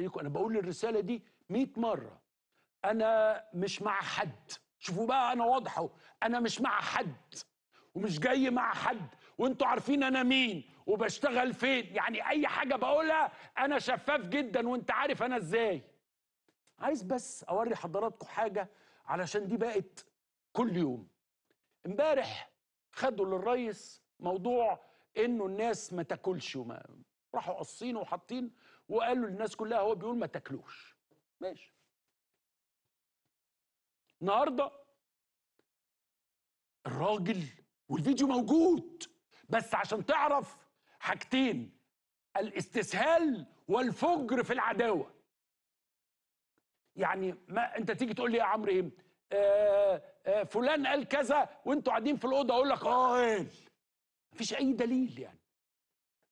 ليكم انا بقول الرساله دي 100 مره انا مش مع حد شوفوا بقى انا واضحه انا مش مع حد ومش جاي مع حد وانتوا عارفين انا مين وبشتغل فين يعني اي حاجه بقولها انا شفاف جدا وانت عارف انا ازاي عايز بس اوري حضراتكم حاجه علشان دي بقت كل يوم امبارح خدوا للريس موضوع انه الناس ما تاكلش وما راحوا قاصين وحاطين وقال له للناس كلها هو بيقول ما تاكلوش ماشي النهارده الراجل والفيديو موجود بس عشان تعرف حاجتين الاستسهال والفجر في العداوه يعني ما انت تيجي تقول لي يا عمرو ايه آه، آه، فلان قال كذا وانتوا قاعدين في الاوضه اقول لك اه قال مفيش اي دليل يعني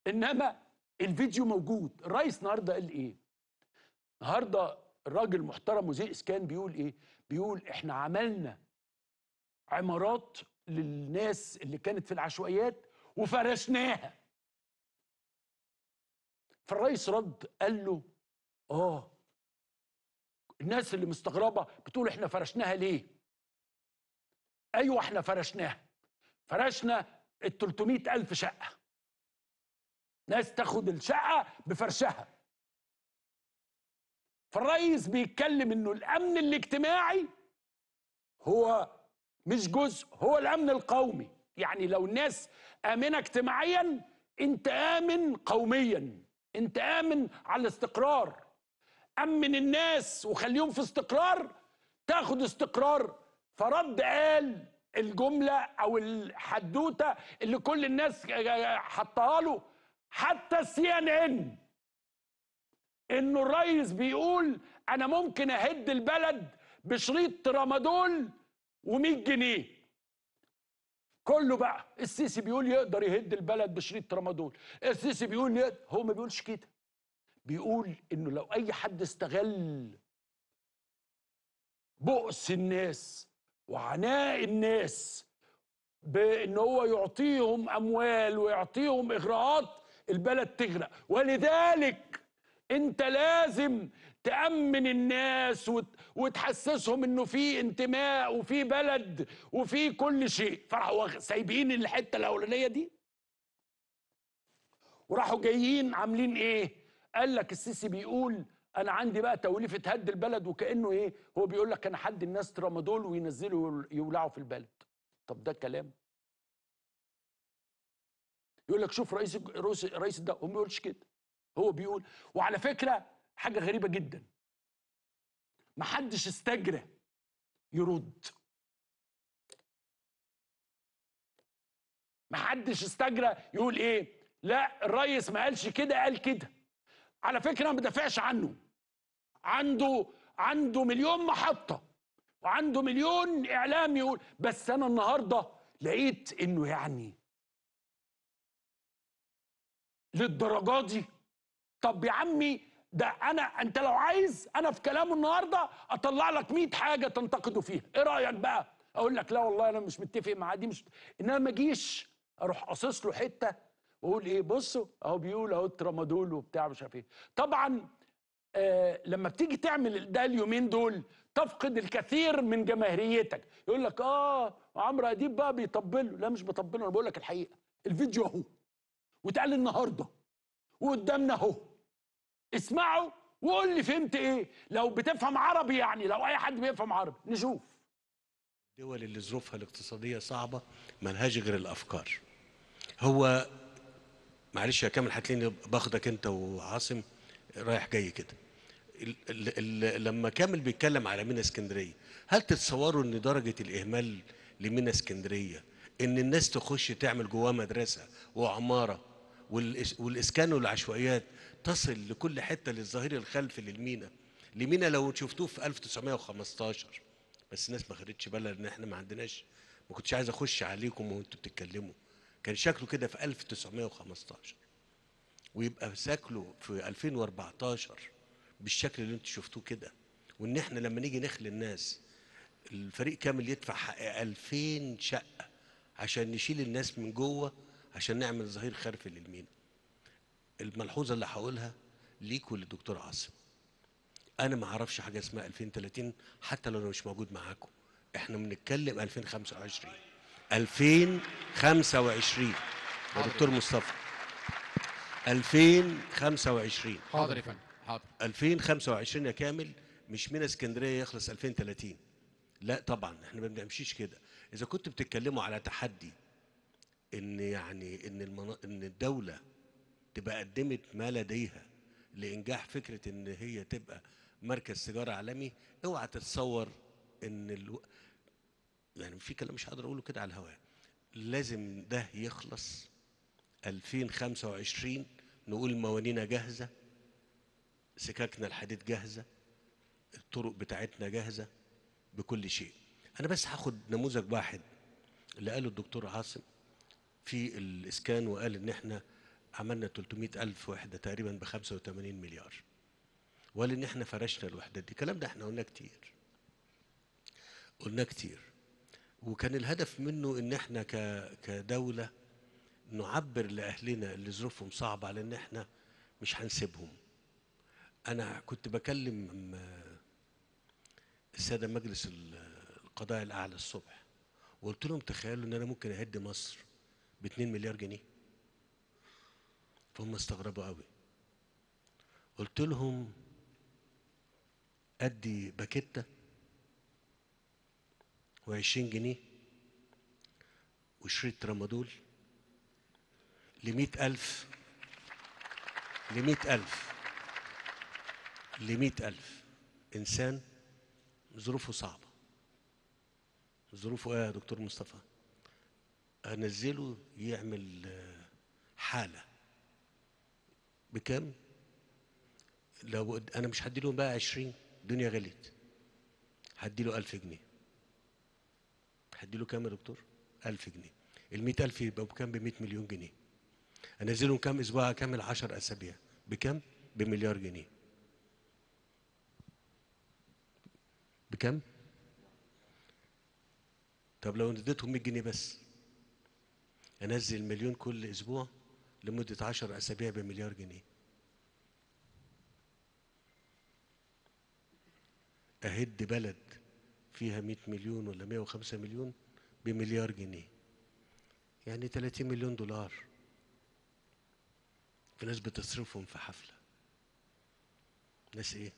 انما الفيديو موجود الرئيس النهارده قال ايه النهارده الراجل محترم وزي اسكان بيقول ايه بيقول احنا عملنا عمارات للناس اللي كانت في العشوائيات وفرشناها فالرئيس رد قال له اه الناس اللي مستغربه بتقول احنا فرشناها ليه ايوه احنا فرشناها فرشنا ال 300 الف شقه ناس تاخد الشقه بفرشها فالرئيس بيتكلم انه الامن الاجتماعي هو مش جزء هو الامن القومي يعني لو الناس امنه اجتماعيا انت امن قوميا انت امن على الاستقرار امن الناس وخليهم في استقرار تاخد استقرار فرد قال الجمله او الحدوته اللي كل الناس حطها له حتى السي ان ان انه الريس بيقول انا ممكن اهد البلد بشريط ترامادول و100 جنيه كله بقى السيسي بيقول يقدر يهد البلد بشريط ترامادول السيسي بيقول يقدر هو ما بيقولش كده بيقول انه لو اي حد استغل بؤس الناس وعناء الناس بان هو يعطيهم اموال ويعطيهم اغراءات البلد تغرق ولذلك انت لازم تأمن الناس وتحسسهم انه في انتماء وفي بلد وفي كل شيء فراحوا سايبين الحتة الأولانية دي وراحوا جايين عاملين ايه قال لك السيسي بيقول انا عندي بقى توليفة هد البلد وكأنه ايه هو بيقول لك انا حد الناس ترامادول وينزلوا يولعوا في البلد طب ده كلام يقول لك شوف رئيس رئيس ده هو ما بيقولش كده هو بيقول وعلى فكره حاجه غريبه جدا ما حدش استجرى يرد ما حدش استجرى يقول ايه لا الريس ما قالش كده قال كده على فكره ما بدافعش عنه عنده عنده مليون محطه وعنده مليون اعلام يقول بس انا النهارده لقيت انه يعني للدرجه دي طب يا عمي ده انا انت لو عايز انا في كلامه النهارده اطلع لك 100 حاجه تنتقده فيها ايه رايك بقى اقول لك لا والله انا مش متفق معاه دي مش انما ما اجيش اروح قاصص له حته واقول ايه بصوا اهو بيقول اهو الترامادول وبتاع مش عارف ايه طبعا آه لما بتيجي تعمل ده اليومين دول تفقد الكثير من جماهيريتك يقول لك اه عمرو اديب بقى بيطبله لا مش بطبله انا بقول لك الحقيقه الفيديو اهو وتعالى النهارده وقدامنا اهو اسمعوا وقول لي فهمت ايه لو بتفهم عربي يعني لو اي حد بيفهم عربي نشوف الدول اللي ظروفها الاقتصاديه صعبه ملهاش غير الافكار هو معلش يا كامل هتلاقيني باخدك انت وعاصم رايح جاي كده لما كامل بيتكلم على مينا اسكندريه هل تتصوروا ان درجه الاهمال لمينا اسكندريه ان الناس تخش تعمل جواها مدرسه وعماره والإسكان والعشوائيات تصل لكل حتة للظهير الخلفي للمينا لمينا لو شفتوه في 1915 بس الناس ما خدتش بالها لأن إحنا ما عندناش ما كنتش عايز أخش عليكم وأنتوا بتتكلموا كان شكله كده في 1915 ويبقى شكله في 2014 بالشكل اللي انتوا شفتوه كده وان احنا لما نيجي نخلي الناس الفريق كامل يدفع حق 2000 شقه عشان نشيل الناس من جوه عشان نعمل ظهير خارفي للمينا الملحوظه اللي هقولها ليك وللدكتور عاصم انا ما اعرفش حاجه اسمها 2030 حتى لو انا مش موجود معاكم احنا بنتكلم 2025 2025 يا دكتور مصطفى 2025 حاضر يا فندم حاضر 2025 يا كامل مش من اسكندريه يخلص 2030 لا طبعا احنا ما بنمشيش كده اذا كنتوا بتتكلموا على تحدي ان يعني ان المنا... ان الدوله تبقى قدمت ما لديها لانجاح فكره ان هي تبقى مركز تجاره عالمي اوعى تتصور ان ال... يعني في كلام مش هقدر اقوله كده على الهواء لازم ده يخلص 2025 نقول موانينا جاهزه سككنا الحديد جاهزه الطرق بتاعتنا جاهزه بكل شيء انا بس هاخد نموذج واحد اللي قاله الدكتور عاصم في الإسكان وقال إن إحنا عملنا 300 ألف وحدة تقريبا ب 85 مليار وقال إن إحنا فرشنا الوحدات دي الكلام ده إحنا قلناه كتير قلناه كتير وكان الهدف منه إن إحنا كدولة نعبر لأهلنا اللي ظروفهم صعبة على إن إحنا مش هنسيبهم أنا كنت بكلم السادة مجلس القضاء الأعلى الصبح وقلت لهم تخيلوا إن أنا ممكن أهد مصر ب 2 مليار جنيه فهم استغربوا قوي قلت لهم ادي باكيته و20 جنيه وشريط رمادول ل 100000 ل 100000 ل 100000 إنسان ظروفه صعبة ظروفه إيه يا دكتور مصطفى؟ انزله يعمل آه، حاله بكام لو انا مش هديله بقى 20 الدنيا غليت هديله 1000 جنيه هديله كام يا دكتور 1000 جنيه ال 100000 يبقى بكام ب 100 مليون جنيه انزلهم كام اسبوع اكمل 10 اسابيع بكام بمليار جنيه بكام طب لو اديتهم 100 جنيه بس انزل مليون كل اسبوع لمده عشر اسابيع بمليار جنيه اهد بلد فيها 100 مليون ولا 105 مليون بمليار جنيه يعني 30 مليون دولار في ناس بتصرفهم في حفله ناس ايه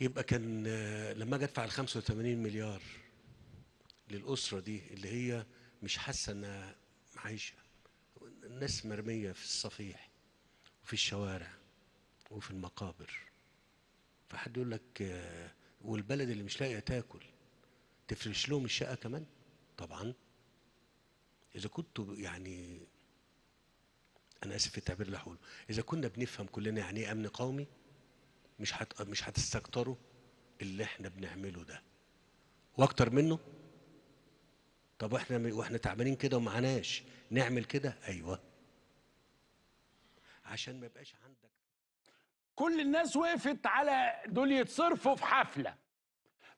يبقى كان آه، لما اجي ادفع ال 85 مليار للأسرة دي اللي هي مش حاسة إنها عايشة الناس مرمية في الصفيح وفي الشوارع وفي المقابر فحد يقول لك آه، والبلد اللي مش لاقية تاكل تفرش لهم الشقة كمان طبعا إذا كنتوا يعني أنا آسف في التعبير اللي هقوله إذا كنا بنفهم كلنا يعني إيه أمن قومي مش حت... مش هتستكتروا اللي إحنا بنعمله ده وأكتر منه طب واحنا واحنا تعبانين كده ومعناش نعمل كده ايوه عشان ما يبقاش عندك كل الناس وقفت على دول يتصرفوا في حفله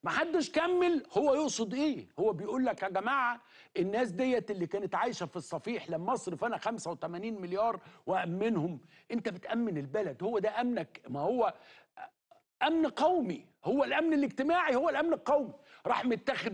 ما حدش كمل هو يقصد ايه هو بيقول لك يا جماعه الناس ديت اللي كانت عايشه في الصفيح لما اصرف انا 85 مليار وامنهم انت بتامن البلد هو ده امنك ما هو امن قومي هو الامن الاجتماعي هو الامن القومي راح متاخد